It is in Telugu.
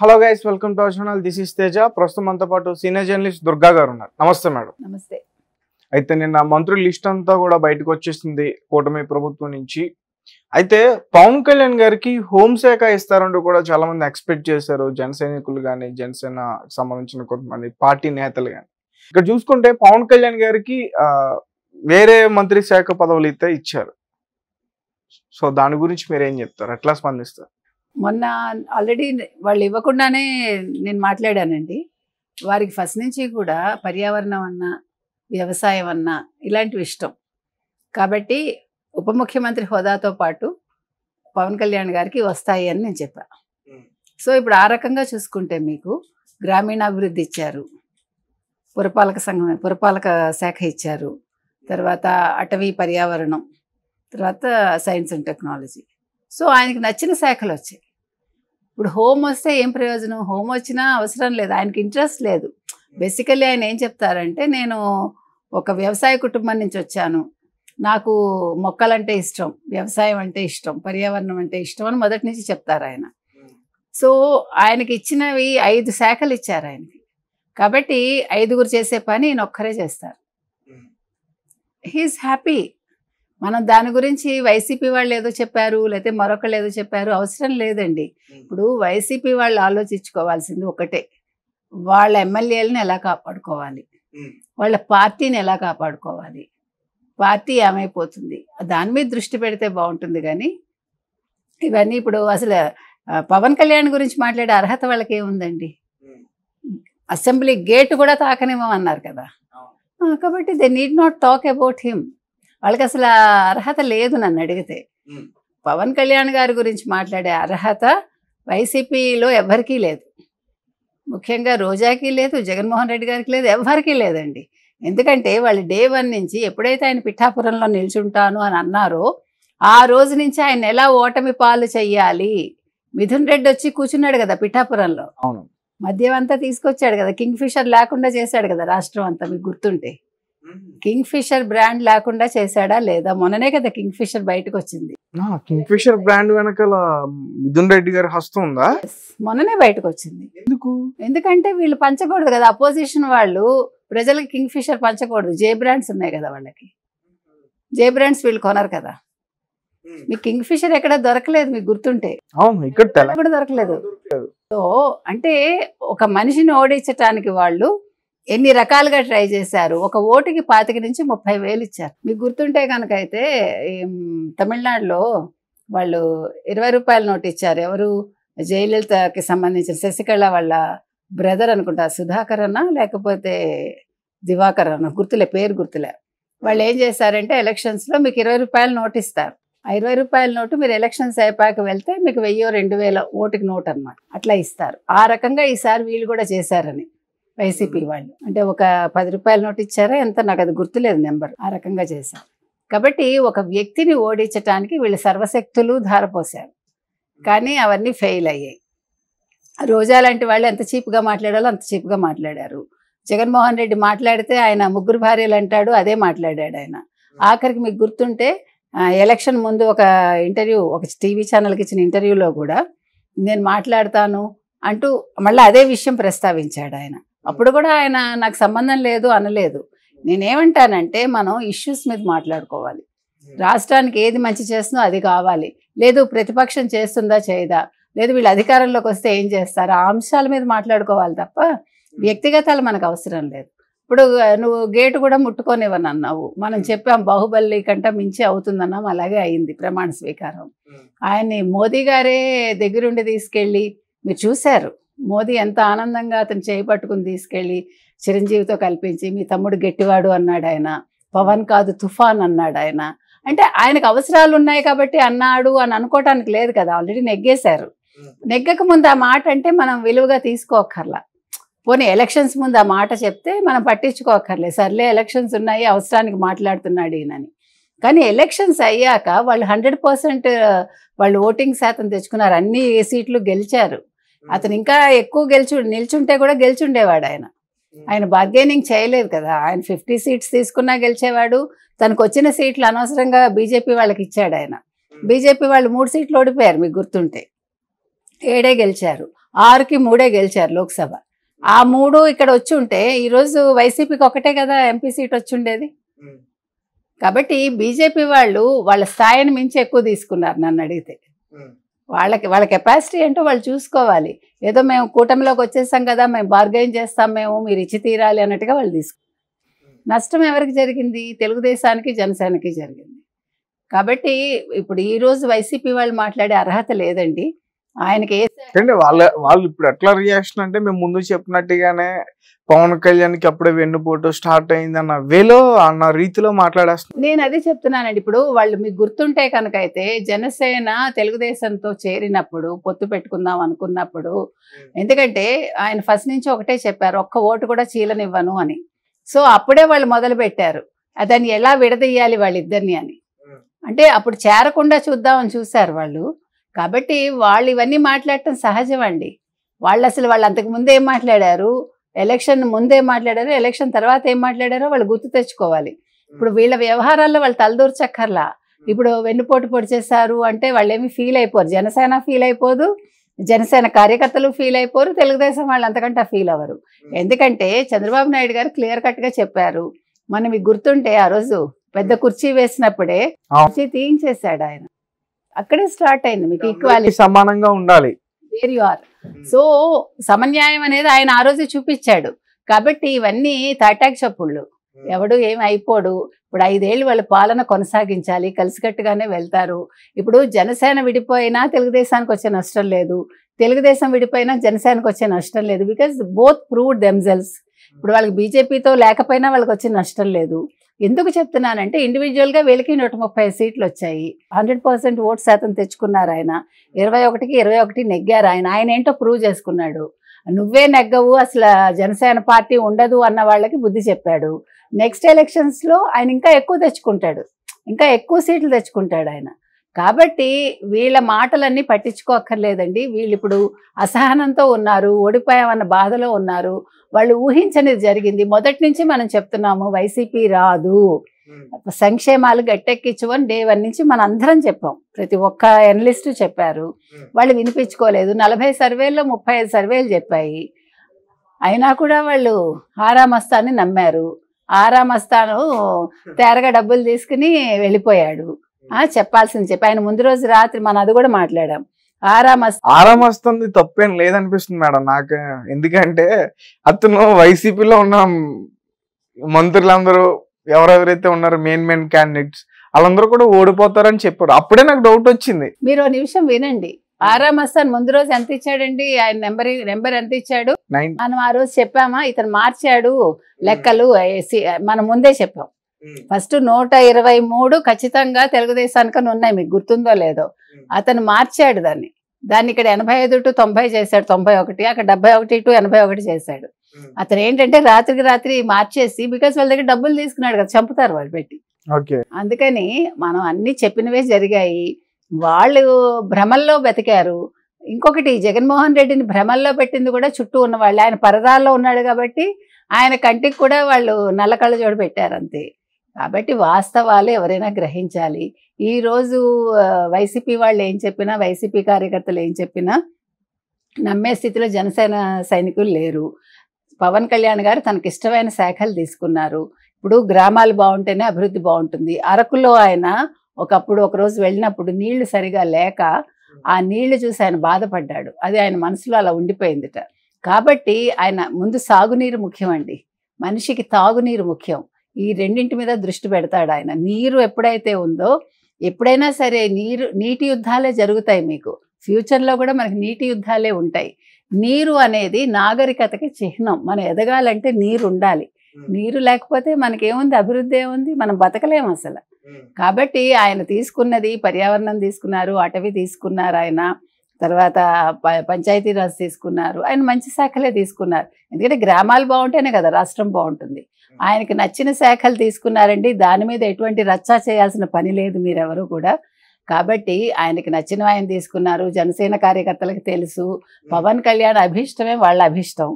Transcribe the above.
Hello guys welcome to our channel this is Teja ప్రస్తుతం మనతో పాటు సీనియర్ జర్నలిస్ట్ దుర్గా గారు ఉన్నారు నమస్తే మేడం నమస్తే అయితే నిన్న మంత్రుల లిస్ట్ అంతా కూడా బయటకు వచ్చేసింది కూటమి ప్రభుత్వం నుంచి అయితే పవన్ కళ్యాణ్ గారికి హోంశాఖ ఇస్తారంటూ కూడా చాలా మంది ఎక్స్పెక్ట్ చేశారు జనసైనికులు కానీ జనసేన సంబంధించిన కొంతమంది పార్టీ నేతలు కానీ ఇక్కడ చూసుకుంటే పవన్ కళ్యాణ్ గారికి వేరే మంత్రి శాఖ పదవులు ఇచ్చారు సో దాని గురించి మీరు ఏం చెప్తారు ఎట్లా స్పందిస్తారు మొన్న ఆల్రెడీ వాళ్ళు ఇవ్వకుండానే నేను మాట్లాడానండి వారికి ఫస్ట్ నుంచి కూడా పర్యావరణం అన్నా వ్యవసాయం అన్నా ఇలాంటివి ఇష్టం కాబట్టి ఉప ముఖ్యమంత్రి హోదాతో పాటు పవన్ కళ్యాణ్ గారికి వస్తాయి అని నేను చెప్పా సో ఇప్పుడు ఆ రకంగా చూసుకుంటే మీకు గ్రామీణాభివృద్ధి ఇచ్చారు పురపాలక సంఘం పురపాలక శాఖ ఇచ్చారు తర్వాత అటవీ పర్యావరణం తర్వాత సైన్స్ అండ్ టెక్నాలజీ సో ఆయనకు నచ్చిన శాఖలు వచ్చాయి ఇప్పుడు హోమ్ వస్తే ఏం ప్రయోజనం హోమ్ వచ్చినా అవసరం లేదు ఆయనకి ఇంట్రెస్ట్ లేదు బేసికల్లీ ఆయన ఏం చెప్తారంటే నేను ఒక వ్యవసాయ కుటుంబం నుంచి వచ్చాను నాకు మొక్కలంటే ఇష్టం వ్యవసాయం అంటే ఇష్టం పర్యావరణం అంటే ఇష్టం అని మొదటి నుంచి చెప్తారు ఆయన సో ఆయనకి ఇచ్చినవి ఐదు శాఖలు ఇచ్చారు ఆయనకి కాబట్టి ఐదుగురు చేసే పని ఈయన ఒక్కరే చేస్తారు హీఈస్ హ్యాపీ మనం దాని గురించి వైసీపీ వాళ్ళు ఏదో చెప్పారు లేకపోతే మరొకళ్ళు ఏదో చెప్పారు అవసరం లేదండి ఇప్పుడు వైసీపీ వాళ్ళు ఆలోచించుకోవాల్సింది ఒకటే వాళ్ళ ఎమ్మెల్యేలను ఎలా కాపాడుకోవాలి వాళ్ళ పార్టీని ఎలా కాపాడుకోవాలి పార్టీ ఏమైపోతుంది దాని మీద దృష్టి పెడితే బాగుంటుంది కానీ ఇవన్నీ ఇప్పుడు అసలు పవన్ కళ్యాణ్ గురించి మాట్లాడే అర్హత వాళ్ళకి ఏముందండి అసెంబ్లీ గేట్ కూడా తాకనివ్వమన్నారు కదా కాబట్టి they need not talk about him వాళ్ళకి అసలు అర్హత లేదు నన్ను అడిగితే పవన్ కళ్యాణ్ గారి గురించి మాట్లాడే అర్హత వైసీపీలో ఎవరికీ లేదు ముఖ్యంగా రోజాకి లేదు జగన్మోహన్ రెడ్డి గారికి లేదు ఎవ్వరికీ లేదండి ఎందుకంటే వాళ్ళు డే వన్ నుంచి ఎప్పుడైతే ఆయన పిఠాపురంలో నిల్చుంటాను అని అన్నారో ఆ రోజు నుంచి ఆయన ఎలా ఓటమి పాలు చెయ్యాలి మిథున్ రెడ్డి వచ్చి కూర్చున్నాడు కదా పిఠాపురంలో మద్యం అంతా తీసుకొచ్చాడు కదా కింగ్ ఫిషర్ లేకుండా చేశాడు కదా రాష్ట్రం అంతా మీకు గుర్తుంటే కింగ్ ఫిషర్ బ్రాండ్ లేకుండా చేశాడా లేదా మొన్ననే కదా కింగ్ ఫిషర్ బయటకు వచ్చింది కింగ్ ఫిషర్ బ్రాండ్ వెనకాల మిథున్ రెడ్డి గారి హస్తం ఉందా మొన్ననే బయటకు వచ్చింది ఎందుకు ఎందుకంటే వీళ్ళు పంచకూడదు కదా అపోజిషన్ వాళ్ళు ప్రజలకి కింగ్ ఫిషర్ పంచకూడదు జే బ్రాండ్స్ ఉన్నాయి కదా వాళ్ళకి జే బ్రాండ్స్ వీళ్ళు కొనరు కదా మీ కింగ్ ఫిషర్ ఎక్కడ దొరకలేదు మీకు గుర్తుంటే ఇక్కడ దొరకలేదు సో అంటే ఒక మనిషిని ఓడించటానికి వాళ్ళు ఎన్ని రకాలుగా ట్రై చేశారు ఒక ఓటుకి పాతిక నుంచి ముప్పై వేలు ఇచ్చారు మీకు గుర్తుంటే కనుక అయితే తమిళనాడులో వాళ్ళు ఇరవై రూపాయల నోటు ఇచ్చారు ఎవరు జయలలితకి సంబంధించిన శశికళ వాళ్ళ బ్రదర్ అనుకుంటారు సుధాకర్ అన్న లేకపోతే దివాకర్ అన్న గుర్తులే పేరు గుర్తులే వాళ్ళు ఏం చేశారంటే ఎలక్షన్స్లో మీకు ఇరవై రూపాయలు నోటు ఇస్తారు ఆ ఇరవై రూపాయల నోటు మీరు ఎలక్షన్స్ అయిపోయాక వెళ్తే మీకు వెయ్యో రెండు వేల ఓటుకి నోట్ అనమాట అట్లా ఇస్తారు ఆ రకంగా ఈసారి వీళ్ళు కూడా చేశారని వైసీపీ వాళ్ళు అంటే ఒక పది రూపాయల నోటు ఇచ్చారా ఎంత నాకు అది గుర్తులేదు నెంబర్ ఆ రకంగా చేశారు కాబట్టి ఒక వ్యక్తిని ఓడించటానికి వీళ్ళు సర్వశక్తులు ధారపోశారు కానీ అవన్నీ ఫెయిల్ అయ్యాయి రోజా లాంటి వాళ్ళు ఎంత చీప్గా మాట్లాడాలో అంత చీప్గా మాట్లాడారు జగన్మోహన్ రెడ్డి మాట్లాడితే ఆయన ముగ్గురు భార్యలు అంటాడు అదే మాట్లాడాడు ఆయన ఆఖరికి మీకు గుర్తుంటే ఎలక్షన్ ముందు ఒక ఇంటర్వ్యూ ఒక టీవీ ఛానల్కి ఇచ్చిన ఇంటర్వ్యూలో కూడా నేను మాట్లాడతాను అంటూ మళ్ళీ అదే విషయం ప్రస్తావించాడు ఆయన అప్పుడు కూడా ఆయన నాకు సంబంధం లేదు అనలేదు నేనేమంటానంటే మనం ఇష్యూస్ మీద మాట్లాడుకోవాలి రాష్ట్రానికి ఏది మంచి చేస్తుందో అది కావాలి లేదు ప్రతిపక్షం చేస్తుందా చేయదా లేదు వీళ్ళు అధికారంలోకి వస్తే ఏం చేస్తారు ఆ అంశాల మీద మాట్లాడుకోవాలి తప్ప వ్యక్తిగతాలు మనకు అవసరం లేదు ఇప్పుడు నువ్వు గేటు కూడా ముట్టుకోనివ్వని అన్నావు మనం చెప్పాం బాహుబలి కంటే మించి అవుతుందన్నాం అలాగే అయింది ప్రమాణ స్వీకారం ఆయన్ని మోదీ గారే దగ్గరుండి తీసుకెళ్ళి మీరు చూశారు మోదీ ఎంత ఆనందంగా అతను చేపట్టుకుని తీసుకెళ్ళి చిరంజీవితో కల్పించి మీ తమ్ముడు గట్టివాడు అన్నాడు ఆయన పవన్ కాదు తుఫాన్ అన్నాడు ఆయన అంటే ఆయనకు అవసరాలు ఉన్నాయి కాబట్టి అన్నాడు అని అనుకోవటానికి లేదు కదా ఆల్రెడీ నెగ్గేశారు నెగ్గక ముందు ఆ మాట అంటే మనం విలువగా తీసుకోకర్లా పోనీ ఎలక్షన్స్ ముందు ఆ మాట చెప్తే మనం పట్టించుకోకర్లే సర్లే ఎలక్షన్స్ ఉన్నాయి అవసరానికి మాట్లాడుతున్నాడు ఈయనని కానీ ఎలక్షన్స్ అయ్యాక వాళ్ళు హండ్రెడ్ పర్సెంట్ వాళ్ళు ఓటింగ్ శాతం తెచ్చుకున్నారు అన్ని సీట్లు గెలిచారు అతను ఇంకా ఎక్కువ గెలిచి నిల్చుంటే కూడా గెలిచుండేవాడు ఆయన ఆయన బార్గెనింగ్ చేయలేదు కదా ఆయన ఫిఫ్టీ సీట్స్ తీసుకున్నా గెలిచేవాడు తనకు వచ్చిన సీట్లు అనవసరంగా బీజేపీ వాళ్ళకి ఇచ్చాడు ఆయన బీజేపీ వాళ్ళు మూడు సీట్లు ఓడిపోయారు మీకు గుర్తుంటే ఏడే గెలిచారు ఆరుకి మూడే గెలిచారు లోక్సభ ఆ మూడు ఇక్కడ వచ్చి ఉంటే ఈరోజు వైసీపీకి ఒకటే కదా ఎంపీ సీట్ వచ్చి ఉండేది కాబట్టి బీజేపీ వాళ్ళు వాళ్ళ స్థాయిని మించి ఎక్కువ తీసుకున్నారు నన్ను అడిగితే వాళ్ళకి వాళ్ళ కెపాసిటీ ఏంటో వాళ్ళు చూసుకోవాలి ఏదో మేము కూటమిలోకి వచ్చేసాం కదా మేము బార్గెయిన్ చేస్తాం మేము మీరు ఇచ్చి తీరాలి అన్నట్టుగా వాళ్ళు తీసుకు నష్టం ఎవరికి జరిగింది తెలుగుదేశానికి జనసేనకి జరిగింది కాబట్టి ఇప్పుడు ఈరోజు వైసీపీ వాళ్ళు మాట్లాడే అర్హత లేదండి ఆయనకి వాళ్ళ వాళ్ళు ఇప్పుడు ఎట్లా రియాక్షన్ అంటే మేము ముందు చెప్పినట్టుగానే పవన్ కి అప్పుడే వెన్నుపోటు స్టార్ట్ అయింది అన్న వేలో అన్న రీతిలో మాట్లాడేస్తాను నేను అదే చెప్తున్నానండి ఇప్పుడు వాళ్ళు మీకు గుర్తుంటే కనుక అయితే జనసేన తెలుగుదేశంతో చేరినప్పుడు పొత్తు పెట్టుకుందాం అనుకున్నప్పుడు ఎందుకంటే ఆయన ఫస్ట్ నుంచి ఒకటే చెప్పారు ఒక్క ఓటు కూడా చీలనివ్వను అని సో అప్పుడే వాళ్ళు మొదలు పెట్టారు దాన్ని ఎలా విడదీయాలి వాళ్ళిద్దరిని అని అంటే అప్పుడు చేరకుండా చూద్దామని చూశారు వాళ్ళు కాబట్టి వాళ్ళు ఇవన్నీ మాట్లాడటం సహజం అండి వాళ్ళు అసలు వాళ్ళు అంతకు ముందే ఏం మాట్లాడారు ఎలక్షన్ ముందే మాట్లాడారు ఎలక్షన్ తర్వాత ఏం మాట్లాడారో వాళ్ళు గుర్తు తెచ్చుకోవాలి ఇప్పుడు వీళ్ళ వ్యవహారాల్లో వాళ్ళు తలదూర్చక్కర్లా ఇప్పుడు వెన్నుపోటు పొడి చేశారు అంటే వాళ్ళేమి ఫీల్ అయిపోరు జనసేన ఫీల్ అయిపోదు జనసేన కార్యకర్తలు ఫీల్ అయిపోరు తెలుగుదేశం వాళ్ళు అంతకంటే ఫీల్ అవ్వరు ఎందుకంటే చంద్రబాబు నాయుడు గారు క్లియర్ కట్గా చెప్పారు మనం గుర్తుంటే ఆ రోజు పెద్ద కుర్చీ వేసినప్పుడే కుర్చీ తీయించేశాడు ఆయన అక్కడే స్టార్ట్ అయింది మీకు ఈక్వాలిటీ సమానంగా ఉండాలి వేర్ యు ఆర్ సో సమన్యాయం అనేది ఆయన ఆ రోజే చూపించాడు కాబట్టి ఇవన్నీ తాటాక్ చప్పుళ్ళు hmm. ఎవడు ఏమి అయిపోడు ఇప్పుడు ఐదేళ్ళు వాళ్ళ పాలన కొనసాగించాలి కలిసికట్టుగానే వెళ్తారు ఇప్పుడు జనసేన విడిపోయినా తెలుగుదేశానికి వచ్చే నష్టం లేదు తెలుగుదేశం విడిపోయినా జనసేనకు వచ్చే నష్టం లేదు బికాజ్ బోత్ ప్రూవ్డ్ దెమ్సెల్స్ ఇప్పుడు వాళ్ళకి బీజేపీతో లేకపోయినా వాళ్ళకి వచ్చే నష్టం లేదు ఎందుకు చెప్తున్నానంటే ఇండివిజువల్గా వీళ్ళకి నూట ముప్పై సీట్లు వచ్చాయి హండ్రెడ్ పర్సెంట్ ఓట్ శాతం తెచ్చుకున్నారు ఆయన ఇరవై ఒకటికి ఇరవై ఒకటి నెగ్గారు ఆయన ఆయన ఏంటో ప్రూవ్ చేసుకున్నాడు నువ్వే నెగ్గవు అసలు జనసేన పార్టీ ఉండదు అన్న వాళ్ళకి బుద్ధి చెప్పాడు నెక్స్ట్ ఎలక్షన్స్లో ఆయన ఇంకా ఎక్కువ తెచ్చుకుంటాడు ఇంకా ఎక్కువ సీట్లు తెచ్చుకుంటాడు ఆయన కాబట్టి వీళ్ళ మాటలన్నీ పట్టించుకోక్కర్లేదండి వీళ్ళు ఇప్పుడు అసహనంతో ఉన్నారు ఓడిపోయామన్న బాధలో ఉన్నారు వాళ్ళు ఊహించనిది జరిగింది మొదటి నుంచి మనం చెప్తున్నాము వైసీపీ రాదు సంక్షేమాలు గట్టెక్కించవని డే వన్ నుంచి మన అందరం చెప్పాం ప్రతి ఒక్క ఎనలిస్టు చెప్పారు వాళ్ళు వినిపించుకోలేదు నలభై సర్వేల్లో ముప్పై ఐదు సర్వేలు చెప్పాయి అయినా కూడా వాళ్ళు ఆరామస్తాన్ని నమ్మారు ఆరామస్తాను తేరగా డబ్బులు తీసుకుని వెళ్ళిపోయాడు చెప్పాల్సింది చెప్పి ఆయన ముందు రోజు రాత్రి మన అది కూడా మాట్లాడాం ఆరామ వస్తుంది తప్పేం లేదనిపిస్తుంది మేడం నాకు ఎందుకంటే అతను వైసీపీలో ఉన్న మంత్రులందరూ ఎవరెవరైతే ఉన్నారు మెయిన్ మెయిన్ క్యాండిడేట్స్ వాళ్ళందరూ కూడా ఓడిపోతారని చెప్పారు అప్పుడే నాకు డౌట్ వచ్చింది మీరు నిమిషం వినండి ఆరా మస్తాన్ ముందు రోజు ఎంత ఇచ్చాడండి ఆయన నెంబర్ నెంబర్ ఎంత ఇచ్చాడు మనం ఆ రోజు చెప్పామా ఇతను మార్చాడు లెక్కలు మనం ముందే చెప్పాం ఫస్ట్ నూట ఇరవై మూడు ఖచ్చితంగా తెలుగుదేశానికి ఉన్నాయి మీకు గుర్తుందో లేదో అతను మార్చాడు దాన్ని దాన్ని ఇక్కడ ఎనభై ఐదు టు తొంభై చేశాడు తొంభై ఒకటి అక్కడ డెబ్బై ఒకటి టు ఎనభై ఒకటి చేశాడు అతను ఏంటంటే రాత్రికి రాత్రి మార్చేసి బికాస్ వాళ్ళ దగ్గర డబ్బులు తీసుకున్నాడు కదా చంపుతారు వాళ్ళు పెట్టి అందుకని మనం అన్ని చెప్పినవే జరిగాయి వాళ్ళు భ్రమల్లో బతికారు ఇంకొకటి జగన్మోహన్ రెడ్డిని భ్రమల్లో పెట్టింది కూడా చుట్టూ ఉన్నవాళ్ళు ఆయన పరదాల్లో ఉన్నాడు కాబట్టి ఆయన కంటికి కూడా వాళ్ళు నల్ల కళ్ళజోడు పెట్టారు అంతే కాబట్టి వాస్తవాలు ఎవరైనా గ్రహించాలి ఈరోజు వైసీపీ వాళ్ళు ఏం చెప్పినా వైసీపీ కార్యకర్తలు ఏం చెప్పినా నమ్మే స్థితిలో జనసేన సైనికులు లేరు పవన్ కళ్యాణ్ గారు తనకిష్టమైన శాఖలు తీసుకున్నారు ఇప్పుడు గ్రామాలు బాగుంటేనే అభివృద్ధి బాగుంటుంది అరకులో ఆయన ఒకప్పుడు ఒకరోజు వెళ్ళినప్పుడు నీళ్లు సరిగా లేక ఆ నీళ్లు చూసి ఆయన బాధపడ్డాడు అది ఆయన మనసులో అలా ఉండిపోయిందిట కాబట్టి ఆయన ముందు సాగునీరు ముఖ్యం అండి మనిషికి తాగునీరు ముఖ్యం ఈ రెండింటి మీద దృష్టి పెడతాడు ఆయన నీరు ఎప్పుడైతే ఉందో ఎప్పుడైనా సరే నీరు నీటి యుద్ధాలే జరుగుతాయి మీకు ఫ్యూచర్లో కూడా మనకి నీటి యుద్ధాలే ఉంటాయి నీరు అనేది నాగరికతకి చిహ్నం మనం ఎదగాలంటే నీరు ఉండాలి నీరు లేకపోతే మనకేముంది అభివృద్ధి ఏముంది మనం బతకలేము అసలు కాబట్టి ఆయన తీసుకున్నది పర్యావరణం తీసుకున్నారు అటవీ తీసుకున్నారు ఆయన తర్వాత పంచాయతీ రాజ్ తీసుకున్నారు ఆయన మంచి శాఖలే తీసుకున్నారు ఎందుకంటే గ్రామాలు బాగుంటేనే కదా రాష్ట్రం బాగుంటుంది ఆయనకి నచ్చిన శాఖలు తీసుకున్నారండి దాని మీద ఎటువంటి రచ్చా చేయాల్సిన పని లేదు మీరెవరు కూడా కాబట్టి ఆయనకి నచ్చిన ఆయన తీసుకున్నారు జనసేన కార్యకర్తలకు తెలుసు పవన్ కళ్యాణ్ అభిష్టమే వాళ్ళ అభిష్టం